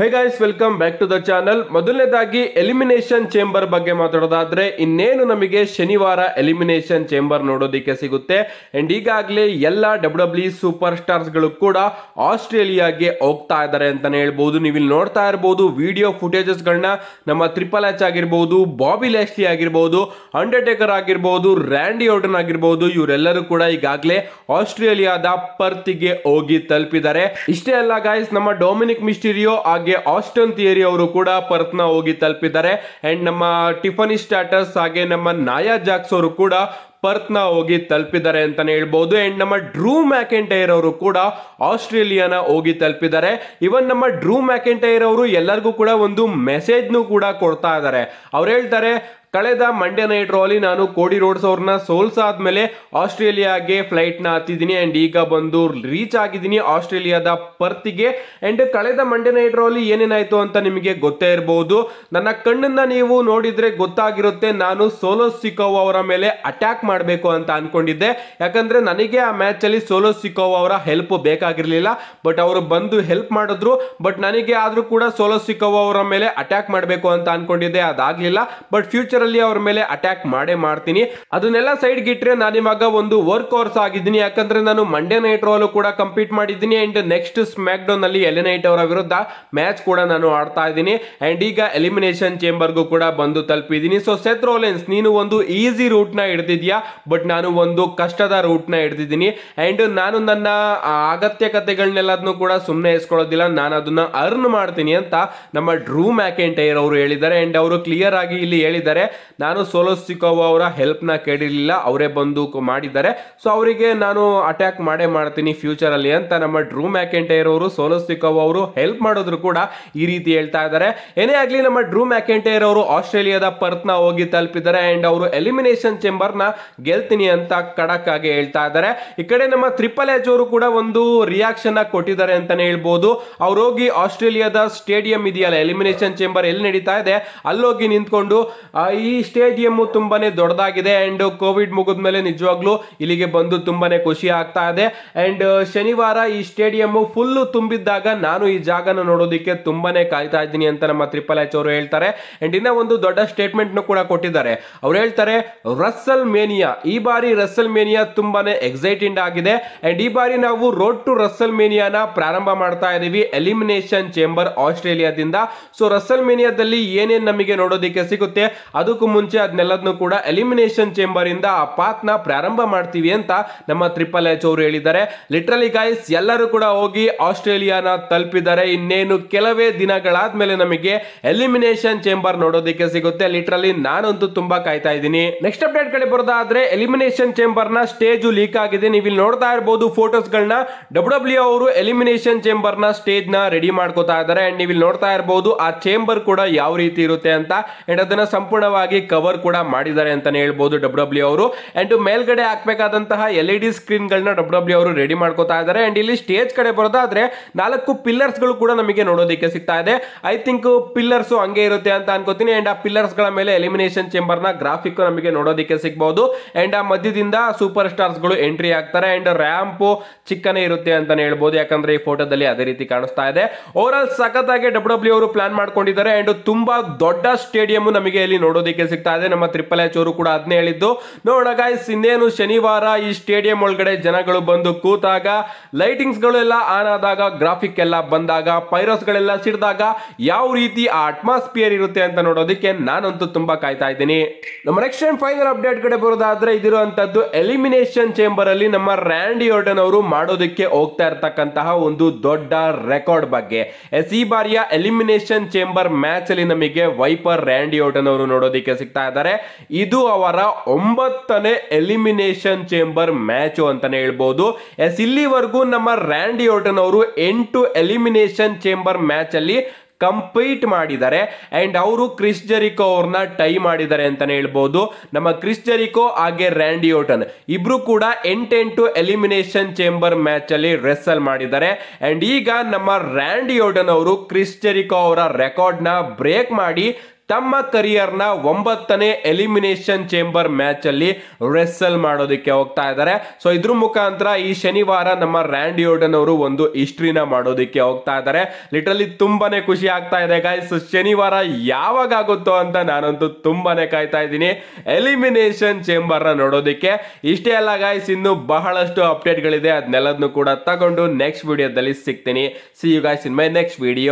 hey guys welcome back to the channel ಮೊದಲನೇದಾಗಿ elimination chamber ಬಗ್ಗೆ ಮಾತಾಡೋದಾದ್ರೆ ಇನ್ನೇನು ನಮಗೆ ಶನಿವಾರ ಎಲಿಮಿನೇಷನ್ ಚೇಂಬರ್ ನೋಡೋದಿಕ್ಕೆ ಸಿಗುತ್ತೆ ಅಂಡ್ ಈಗಾಗಲೇ ಎಲ್ಲ ಡಬ್ಲ್ಯೂ ಸೂಪರ್ e ಗಳು ಕೂಡ ಆಸ್ಟ್ರೇಲಿಯಾಗೆ ಹೋಗ್ತಾ ಇದ್ದಾರೆ ಅಂತಾನೆ ಹೇಳ್ಬೋದು ನೀವು ಇಲ್ಲಿ ನೋಡ್ತಾ ಇರಬಹುದು ವಿಡಿಯೋ ಫುಟೇಜಸ್ಗಳನ್ನ ನಮ್ಮ ತ್ರಿಪಲ್ ಎಚ್ ಆಗಿರ್ಬೋದು ಬಾಬಿ ಲ್ಯಾಶ್ಲಿ ಆಗಿರ್ಬೋದು ಅಂಡರ್ಟೇಕರ್ ಆಗಿರ್ಬೋದು ರ್ಯಾಂಡಿ ಓಟನ್ ಆಗಿರ್ಬೋದು ಇವರೆಲ್ಲರೂ ಕೂಡ ಈಗಾಗಲೇ ಆಸ್ಟ್ರೇಲಿಯಾದ ಪರ್ತಿಗೆ ಹೋಗಿ ತಲುಪಿದ್ದಾರೆ ಇಷ್ಟೇ ಅಲ್ಲ ಗಾಯ್ಸ್ ನಮ್ಮ ಡೊಮಿನಿಕ್ ಮಿಸ್ಟಿರಿಯೋ ಆಗಿ ಹಾಗೆ ಆಸ್ಟನ್ ಥಿಯರಿ ಅವರು ಕೂಡ ಪರ್ತ್ನ ಹೋಗಿ ತಲುಪಿದ್ದಾರೆ ಅಂಡ್ ನಮ್ಮ ಟಿಫನಿ ಸ್ಟಾಟಸ್ ಹಾಗೆ ನಮ್ಮ ನಾಯಾ ಜಾಕ್ಸ್ ಅವರು ಕೂಡ ಪರ್ತ್ನ ಹೋಗಿ ತಲುಪಿದ್ದಾರೆ ಅಂತಾನೆ ಹೇಳ್ಬೋದು ಅಂಡ್ ನಮ್ಮ ಡ್ರೂ ಮ್ಯಾಕೆಂಟೈರ್ ಅವರು ಕೂಡ ಆಸ್ಟ್ರೇಲಿಯಾನ ಹೋಗಿ ತಲುಪಿದ್ದಾರೆ ಇವನ್ ನಮ್ಮ ಡ್ರೂ ಮ್ಯಾಕೆಂಟೈರ್ ಅವರು ಎಲ್ಲರಿಗೂ ಕೂಡ ಒಂದು ಮೆಸೇಜ್ನು ಕೂಡ ಕೊಡ್ತಾ ಇದ್ದಾರೆ ಅವ್ರು ಹೇಳ್ತಾರೆ ಕಳೆದ ಮಂಡ್ಯ ನೈಟ್ ರೋಲಿ ನಾನು ಕೋಡಿ ರೋಡ್ಸ್ ಅವ್ರನ್ನ ಸೋಲ್ಸಾದ್ಮೇಲೆ ಆಸ್ಟ್ರೇಲಿಯಾಗೆ ಫ್ಲೈಟ್ ನ ಹತ್ತಿದ್ದೀನಿ ಅಂಡ್ ಈಗ ಬಂದು ರೀಚ್ ಆಗಿದ್ದೀನಿ ಆಸ್ಟ್ರೇಲಿಯಾದ ಪರ್ತಿಗೆ ಅಂಡ್ ಕಳೆದ ಮಂಡ್ಯ ನೈಟ್ ರೋಲಿ ಏನೇನಾಯ್ತು ಅಂತ ನಿಮಗೆ ಗೊತ್ತೇ ಇರಬಹುದು ನನ್ನ ಕಣ್ಣನ್ನ ನೀವು ನೋಡಿದ್ರೆ ಗೊತ್ತಾಗಿರುತ್ತೆ ನಾನು ಸೋಲೋ ಸಿಕೋವ್ ಅವರ ಮೇಲೆ ಅಟ್ಯಾಕ್ ಮಾಡಬೇಕು ಅಂತ ಅನ್ಕೊಂಡಿದ್ದೆ ಯಾಕಂದ್ರೆ ನನಗೆ ಆ ಮ್ಯಾಚ್ ಅಲ್ಲಿ ಸೋಲೋ ಸಿಕೋವ್ ಅವರ ಹೆಲ್ಪ್ ಬೇಕಾಗಿರಲಿಲ್ಲ ಬಟ್ ಅವರು ಬಂದು ಹೆಲ್ಪ್ ಮಾಡಿದ್ರು ಬಟ್ ನನಗೆ ಆದರೂ ಕೂಡ ಸೋಲೋ ಸಿಕೋವ್ ಅವರ ಮೇಲೆ ಅಟ್ಯಾಕ್ ಮಾಡಬೇಕು ಅಂತ ಅನ್ಕೊಂಡಿದ್ದೆ ಅದಾಗ್ಲಿಲ್ಲ ಬಟ್ ಫ್ಯೂಚರ್ ಅಲ್ಲಿ ಅವ್ರ ಮೇಲೆ ಅಟ್ಯಾಕ್ ಮಾಡೇ ಮಾಡ್ತೀನಿ ಅದನ್ನೆಲ್ಲ ಸೈಡ್ ನಾನು ನಾನಿವಾಗ ಒಂದು ವರ್ಕ್ ಅವರ್ಸ್ ಆಗಿದ್ದೀನಿ ಯಾಕಂದ್ರೆ ನಾನು ಮಂಡೇ ನೈಟ್ ರೋಲು ಕೂಡ ಕಂಪ್ಲೀಟ್ ಮಾಡಿದ್ದೀನಿ ಅಂಡ್ ನೆಕ್ಸ್ಟ್ ಸ್ಮ್ಯಾಕ್ ಡೌನ್ ಅಲ್ಲಿ ಅವರ ವಿರುದ್ಧ ಮ್ಯಾಚ್ ಕೂಡ ನಾನು ಆಡ್ತಾ ಇದ್ದೀನಿ ಅಂಡ್ ಈಗ ಎಲಿಮಿನೇಷನ್ ಚೇಂಬರ್ಗೂ ಕೂಡ ಬಂದು ತಲುಪಿದ್ದೀನಿ ಸೊ ಸೆತ್ ರೋಲೆನ್ಸ್ ನೀನು ಒಂದು ಈಸಿ ರೂಟ್ ನ ಹಿಡ್ದಿದ್ಯಾ ಬಟ್ ನಾನು ಒಂದು ಕಷ್ಟದ ರೂಟ್ ನ ಹಿಡ್ದಿದ್ದೀನಿ ಅಂಡ್ ನಾನು ನನ್ನ ಅಗತ್ಯ ಕಥೆಗಳನ್ನೆಲ್ಲದನ್ನು ಕೂಡ ಸುಮ್ಮನೆ ಇಸ್ಕೊಳ್ಳೋದಿಲ್ಲ ನಾನು ಅದನ್ನ ಅರ್ನ್ ಮಾಡ್ತೀನಿ ಅಂತ ನಮ್ಮ ಡ್ರೂ ಮ್ಯಾಕೆಂಟೈರ್ ಅವರು ಹೇಳಿದ್ದಾರೆ ಅಂಡ್ ಅವರು ಕ್ಲಿಯರ್ ಆಗಿ ಇಲ್ಲಿ ಹೇಳಿದ್ದಾರೆ ನಾನು ಸೋಲೋಸ್ಟಿಕೋವ್ ಅವರ ಹೆಲ್ಪ್ನ ಕೇಳಿರಲಿಲ್ಲ ಅವರೇ ಬಂದು ಮಾಡಿದ್ದಾರೆ ಸೊ ಅವರಿಗೆ ನಾನು ಅಟ್ಯಾಕ್ ಮಾಡೇ ಮಾಡ್ತೀನಿ ಫ್ಯೂಚರಲ್ಲಿ ಅಂತ ನಮ್ಮ ಡ್ರೂ ಮ್ಯಾಕೆಂಟೈರ್ ಅವರು ಸೋಲೋಸ್ಟಿಕೋವ್ ಅವರು ಹೆಲ್ಪ್ ಮಾಡೋದ್ರು ಕೂಡ ಈ ರೀತಿ ಹೇಳ್ತಾ ಇದ್ದಾರೆ ಏನೇ ಆಗಲಿ ನಮ್ಮ ಡ್ರೂ ಮ್ಯಾಕೆಂಟೈರ್ ಅವರು ಆಸ್ಟ್ರೇಲಿಯಾದ ಪರ್ತ್ನ ಹೋಗಿ ತಲುಪಿದ್ದಾರೆ ಅಂಡ್ ಅವರು ಎಲಿಮಿನೇಷನ್ ಚೇಂಬರ್ನ ಗೆಲ್ತೀನಿ ಅಂತ ಖಡಕ್ ಆಗಿ ಹೇಳ್ತಾ ಇದ್ದಾರೆ ಈ ಕಡೆ ನಮ್ಮ ತ್ರಿಪಲ್ ಎಚ್ ಅವರು ಕೂಡ ಒಂದು ರಿಯಾಕ್ಷನ್ ಕೊಟ್ಟಿದ್ದಾರೆ ಅಂತಾನೆ ಹೇಳ್ಬೋದು ಅವ್ರು ಹೋಗಿ ಆಸ್ಟ್ರೇಲಿಯಾದ ಸ್ಟೇಡಿಯಂ ಇದೆಯಲ್ಲ ಎಲಿಮಿನೇಷನ್ ಚೇಂಬರ್ ಎಲ್ಲಿ ನಡೀತಾ ಇದೆ ಅಲ್ಲೋಗಿ ನಿಂತ್ಕೊಂಡು ಈ ಸ್ಟೇಡಿಯಂ ತುಂಬಾನೇ ದೊಡ್ಡದಾಗಿದೆ ಅಂಡ್ ಕೋವಿಡ್ ಮುಗಿದ ಮೇಲೆ ನಿಜವಾಗ್ಲೂ ಇಲ್ಲಿಗೆ ಬಂದು ತುಂಬಾನೇ ಖುಷಿ ಆಗ್ತಾ ಇದೆ ಅಂಡ್ ಶನಿವಾರ ಈ ಸ್ಟೇಡಿಯಂ ಫುಲ್ ತುಂಬಿದ್ದಾಗ ನಾನು ಈ ಜಾಗನ ನೋಡೋದಿಕ್ಕೆ ತುಂಬಾನೇ ಕಾಯ್ತಾ ಇದ್ದೀನಿ ಅಂತ ನಮ್ಮ ತ್ರಿಪಲ್ ಎಚ್ ಅವರು ಹೇಳ್ತಾರೆ ಅಂಡ್ ಇನ್ನ ಒಂದು ದೊಡ್ಡ ಸ್ಟೇಟ್ಮೆಂಟ್ ಕೂಡ ಕೊಟ್ಟಿದ್ದಾರೆ ಅವ್ರು ಹೇಳ್ತಾರೆ ರಸ್ಸಲ್ ಮೇನಿಯಾ ಈ ಬಾರಿ ರಸ್ಸಲ್ ಮೇನಿಯಾ ತುಂಬಾನೇ ಎಕ್ಸೈಟೆಡ್ ಆಗಿದೆ ಅಂಡ್ ಈ ಬಾರಿ ನಾವು ರೋಡ್ ಟು ರಸ್ಸಲ್ ಮೇನಿಯಾನ ಪ್ರಾರಂಭ ಮಾಡ್ತಾ ಇದೀವಿ ಎಲಿಮಿನೇಷನ್ ಚೇಂಬರ್ ಆಸ್ಟ್ರೇಲಿಯಾದಿಂದ ಸೊ ರಸ್ಸಲ್ ಮೇನಿಯಾದಲ್ಲಿ ಏನೇನು ನಮಗೆ ನೋಡೋದಿಕ್ಕೆ ಸಿಗುತ್ತೆ ಅದು ಅದಕ್ಕೂ ಮುಂಚೆ ಅದನ್ನೆಲ್ಲದನ್ನು ಕೂಡ ಎಲಿಮಿನೇಷನ್ ಚೇಂಬರ್ ಇಂದ ಆ ಪಾಕ್ ನ ಪ್ರಾರಂಭ ಮಾಡ್ತೀವಿ ಅಂತ ನಮ್ಮ ತ್ರಿಪಲ್ ಎಚ್ ಅವರು ಹೇಳಿದ್ದಾರೆ ಲಿಟ್ರಲಿ ಗೈಸ್ ಎಲ್ಲರೂ ಕೂಡ ಹೋಗಿ ಆಸ್ಟ್ರೇಲಿಯಾನ ತಲುಪಿದ್ದಾರೆ ಇನ್ನೇನು ಕೆಲವೇ ದಿನಗಳಾದ್ಮೇಲೆ ನಮಗೆ ಎಲಿಮಿನೇಷನ್ ಚೇಂಬರ್ ನೋಡೋದಕ್ಕೆ ಸಿಗುತ್ತೆ ಲಿಟ್ರಲಿ ನಾನಂತೂ ತುಂಬಾ ಕಾಯ್ತಾ ಇದ್ದೀನಿ ನೆಕ್ಸ್ಟ್ ಅಪ್ಡೇಟ್ ಕಡೆ ಬರೋದಾದ್ರೆ ಎಲಿಮಿನೇಷನ್ ಚೇಂಬರ್ ನ ಸ್ಟೇಜ್ ಲೀಕ್ ಆಗಿದೆ ನೀವು ಇಲ್ಲಿ ನೋಡ್ತಾ ಇರಬಹುದು ಫೋಟೋಸ್ ಗಳನ್ನ ಡಬ್ಲ್ಯೂ e ಅವರು ಎಲಿಮಿನೇಷನ್ ಚೇಂಬರ್ ನ ಸ್ಟೇಜ್ ನ ರೆಡಿ ಮಾಡ್ಕೋತಾ ಇದ್ದಾರೆ ಅಂಡ್ ನೀವು ಇಲ್ಲಿ ನೋಡ್ತಾ ಇರಬಹುದು ಆ ಚೇಂಬರ್ ಕೂಡ ಯಾವ ರೀತಿ ಇರುತ್ತೆ ಅಂತ ಅಂಡ್ ಅದನ್ನ ಸಂಪೂರ್ಣವಾಗಿ ಸುಂದರವಾಗಿ ಕವರ್ ಕೂಡ ಮಾಡಿದ್ದಾರೆ ಅಂತಾನೆ ಹೇಳ್ಬೋದು ಡಬ್ಲ್ಯೂ e ಅವರು ಅಂಡ್ ಮೇಲ್ಗಡೆ ಹಾಕಬೇಕಾದಂತಹ L E e D screen ಗಳನ್ನ ಡಬ್ಲ್ಯೂ e ಅವರು ರೆಡಿ ಮಾಡ್ಕೋತಾ ಇದ್ದಾರೆ ಅಂಡ್ ಇಲ್ಲಿ ಸ್ಟೇಜ್ ಕಡೆ ಬರೋದಾದ್ರೆ ನಾಲ್ಕು ಪಿಲ್ಲರ್ಸ್ ಗಳು ಕೂಡ ನಮಗೆ ನೋಡೋದಕ್ಕೆ ಸಿಗ್ತಾ ಇದೆ ಐ ಥಿಂಕ್ ಪಿಲ್ಲರ್ಸ್ ಹಂಗೆ ಇರುತ್ತೆ ಅಂತ ಅನ್ಕೋತೀನಿ ಅಂಡ್ ಆ ಪಿಲ್ಲರ್ಸ್ ಗಳ ಮೇಲೆ ಎಲಿಮಿನೇಷನ್ ಚೇಂಬರ್ ನ ಗ್ರಾಫಿಕ್ ನಮಗೆ ನೋಡೋದಕ್ಕೆ ಸಿಗಬಹುದು ಅಂಡ್ ಆ ಮಧ್ಯದಿಂದ ಸೂಪರ್ ಸ್ಟಾರ್ಸ್ ಗಳು ಎಂಟ್ರಿ ಆಗ್ತಾರೆ ಅಂಡ್ ರಾಂಪ್ ಚಿಕ್ಕನೇ ಇರುತ್ತೆ ಅಂತಾನೆ ಹೇಳ್ಬೋದು ಯಾಕಂದ್ರೆ ಈ ಫೋಟೋದಲ್ಲಿ ಅದೇ ರೀತಿ ಕಾಣಿಸ್ತಾ ಇದೆ ಓವರ್ ಆಲ್ ಸಖತ್ತಾಗಿ ಡಬ್ಲ್ಯೂ ಅವರು ಪ್ಲಾನ್ ಮಾಡ್ಕೊಂಡಿದ್ದಾರೆ ಅಂಡ್ ತುಂಬಾ ದೊಡ್ಡ ಸ್ಟೇಡಿಯಂ ನಮಗೆ ಇಲ್ಲಿ ನೋಡೋದು ನೋಡೋದಕ್ಕೆ ಸಿಗ್ತಾ ಇದೆ ನಮ್ಮ ತ್ರಿಪಲ್ ಎಚ್ ಅವರು ಕೂಡ ಅದನ್ನೇ ಹೇಳಿದ್ದು ನೋಡೋಣ ಗಾಯ್ಸ್ ಇನ್ನೇನು ಶನಿವಾರ ಈ ಸ್ಟೇಡಿಯಂ ಒಳಗಡೆ ಜನಗಳು ಬಂದು ಕೂತಾಗ ಲೈಟಿಂಗ್ಸ್ ಗಳೆಲ್ಲ ಆನ್ ಆದಾಗ ಗ್ರಾಫಿಕ್ ಎಲ್ಲ ಬಂದಾಗ ಪೈರೋಸ್ ಗಳೆಲ್ಲ ಸಿಡಿದಾಗ ಯಾವ ರೀತಿ ಆ ಅಟ್ಮಾಸ್ಫಿಯರ್ ಇರುತ್ತೆ ಅಂತ ನೋಡೋದಕ್ಕೆ ನಾನಂತೂ ತುಂಬಾ ಕಾಯ್ತಾ ಇದ್ದೀನಿ ನಮ್ಮ ನೆಕ್ಸ್ಟ್ ಅಂಡ್ ಫೈನಲ್ ಅಪ್ಡೇಟ್ ಕಡೆ ಬರೋದಾದ್ರೆ ಇದಿರುವಂತದ್ದು ಎಲಿಮಿನೇಷನ್ ಚೇಂಬರ್ ಅಲ್ಲಿ ನಮ್ಮ ರ್ಯಾಂಡಿ ಯೋರ್ಡನ್ ಅವರು ಮಾಡೋದಕ್ಕೆ ಹೋಗ್ತಾ ಇರತಕ್ಕಂತಹ ಒಂದು ದೊಡ್ಡ ರೆಕಾರ್ಡ್ ಬಗ್ಗೆ ಎಸ್ ಈ ಬಾರಿಯ ಎಲಿಮಿನೇಷನ್ ಚೇಂಬರ್ ಮ್ಯಾಚ್ ಅಲ್ಲಿ ನಮಗೆ ವೈಪರ್ ರ್ಯಾಂಡಿ ಯೋರ್ಡನ್ ಅವರು ನೋಡೋದು ನೋಡೋದಿಕ್ಕೆ ಸಿಗ್ತಾ ಇದ್ದಾರೆ ಇದು ಅವರ ಒಂಬತ್ತನೇ ಎಲಿಮಿನೇಷನ್ ಚೇಂಬರ್ ಮ್ಯಾಚ್ ಅಂತಾನೆ ಹೇಳ್ಬೋದು ಎಸ್ ಇಲ್ಲಿವರೆಗೂ ನಮ್ಮ ರ್ಯಾಂಡಿ ಓಟನ್ ಅವರು ಎಂಟು ಎಲಿಮಿನೇಷನ್ ಚೇಂಬರ್ ಮ್ಯಾಚ್ ಅಲ್ಲಿ ಕಂಪ್ಲೀಟ್ ಮಾಡಿದ್ದಾರೆ ಅಂಡ್ ಅವರು ಕ್ರಿಸ್ ಜರಿಕೋ ಅವ್ರನ್ನ ಟೈ ಮಾಡಿದ್ದಾರೆ ಅಂತಾನೆ ಹೇಳ್ಬೋದು ನಮ್ಮ ಕ್ರಿಸ್ ಜರಿಕೋ ಹಾಗೆ ರ್ಯಾಂಡಿಯೋಟನ್ ಇಬ್ರು ಕೂಡ ಎಂಟೆಂಟು ಎಲಿಮಿನೇಷನ್ ಚೇಂಬರ್ ಮ್ಯಾಚ್ ಅಲ್ಲಿ ರೆಸಲ್ ಮಾಡಿದ್ದಾರೆ ಅಂಡ್ ಈಗ ನಮ್ಮ ರ್ಯಾಂಡಿಯೋಟನ್ ಅವರು ಕ್ರಿಸ್ ಜರಿಕೋ ಅವರ ರೆಕಾರ್ಡ್ನ ಬ್ರೇಕ್ ಮಾಡಿ ತಮ್ಮ ಕರಿಯರ್ನ ಒಂಬತ್ತನೇ ಎಲಿಮಿನೇಷನ್ ಚೇಂಬರ್ ಮ್ಯಾಚ್ ಅಲ್ಲಿ ರೆಸ್ಸಲ್ ಮಾಡೋದಕ್ಕೆ ಹೋಗ್ತಾ ಇದ್ದಾರೆ ಸೊ ಇದ್ರ ಮುಖಾಂತರ ಈ ಶನಿವಾರ ನಮ್ಮ ರ್ಯಾಂಡ್ ಅವರು ಒಂದು ಹಿಸ್ಟ್ರಿನ ಮಾಡೋದಕ್ಕೆ ಹೋಗ್ತಾ ಇದ್ದಾರೆ ಲಿಟ್ರಲಿ ತುಂಬಾನೇ ಖುಷಿ ಆಗ್ತಾ ಇದೆ ಗಾಯ್ಸ್ ಶನಿವಾರ ಯಾವಾಗ ಆಗುತ್ತೋ ಅಂತ ನಾನಂತೂ ತುಂಬಾನೇ ಕಾಯ್ತಾ ಇದ್ದೀನಿ ಎಲಿಮಿನೇಷನ್ ಚೇಂಬರ್ ನ ನೋಡೋದಕ್ಕೆ ಇಷ್ಟೇ ಅಲ್ಲ ಗಾಯ್ಸ್ ಇನ್ನು ಬಹಳಷ್ಟು ಅಪ್ಡೇಟ್ ಗಳಿದೆ ಅದನ್ನೆಲ್ಲದನ್ನು ಕೂಡ ತಗೊಂಡು ನೆಕ್ಸ್ಟ್ ವಿಡಿಯೋದಲ್ಲಿ ಸಿಗ್ತೀನಿ see you guys in my next video